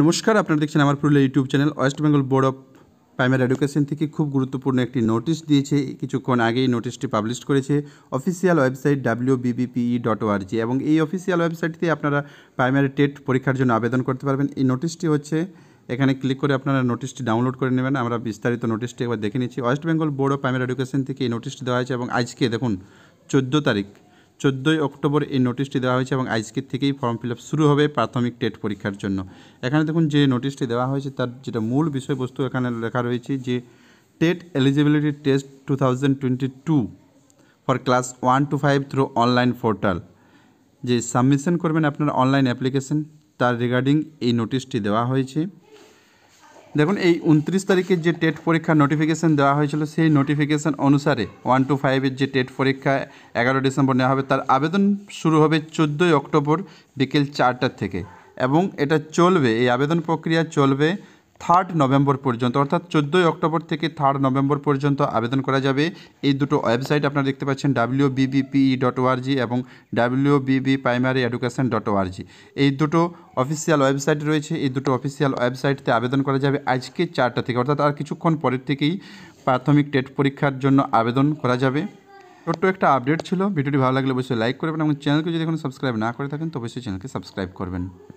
নমস্কার আপনারা দেখছেন আমার Purulia YouTube channel West Bengal board of primary education থেকে খুব গুরুত্বপূর্ণ একটি নোটিশ দিয়েছে কিছুক্ষণ আগেই নোটিশটি পাবলিশ করেছে official website W BBPE dot ORG এবং এই অফিসিয়াল ওয়েবসাইটটিতে আপনারা প্রাইমারি টেট পরীক্ষার জন্য আবেদন করতে পারবেন এই নোটিশটি হচ্ছে এখানে ক্লিক করে আপনারা নোটিশটি ডাউনলোড করে নেবেন আমরা বিস্তারিত নোটিশটি একবার দেখে নিচ্ছি West Bengal board of primary education থেকে এই নোটিশটি দেওয়া হয়েছে এবং আজকে দেখুন চোদ্দো তারিখ চোদ্দোই অক্টোবর এই নোটিশটি দেওয়া হয়েছে এবং আজকের থেকেই ফর্ম ফিল শুরু হবে প্রাথমিক টেট পরীক্ষার জন্য এখানে দেখুন যে নোটিশটি দেওয়া হয়েছে তার যেটা মূল বিষয়বস্তু এখানে লেখা রয়েছে যে TET eligibility test two thousand twenty two for class one to five through online portal যে সাবমিশন করবেন আপনার অনলাইন অ্যাপ্লিকেশন তার রিগার্ডিং এই নোটিশটি দেওয়া হয়েছে দেখুন এই উনত্রিশ তারিখের যে টেট পরীক্ষার নোটিফিকেশান দেওয়া হয়েছিল সেই নোটিফিকেশান অনুসারে ওয়ান টু ফাইভের যে টেট পরীক্ষা এগারো ডিসেম্বর নেওয়া হবে তার আবেদন শুরু হবে চোদ্দোই অক্টোবর বিকেল চারটার থেকে এবং এটা চলবে এই আবেদন প্রক্রিয়া চলবে থার্ড নভেম্বর পর্যন্ত অর্থাৎ চোদ্দোই অক্টোবর থেকে থার্ড নভেম্বর পর্যন্ত আবেদন করা যাবে এই দুটো ওয়েবসাইট আপনারা দেখতে পাচ্ছেন ডাব্লিউ বিবিপিই ডট ওআরজি এবং W BB primary education dot ORG এই দুটো অফিসিয়াল ওয়েবসাইট রয়েছে এই দুটো অফিসিয়াল ওয়েবসাইটতে আবেদন করা যাবে আজকে চারটা থেকে অর্থাৎ আর কিছুক্ষণ পরের থেকেই প্রাথমিক টেট পরীক্ষার জন্য আবেদন করা যাবে ছোট্ট একটা আপডেট ছিল ভিডিওটি ভালো লাগলে অবশ্যই লাইক করবেন এবং চ্যানেলকে যদি এখন সাবস্ক্রাইব না করে থাকেন তো অবশ্যই চ্যানেলকে সাবস্ক্রাইব করবেন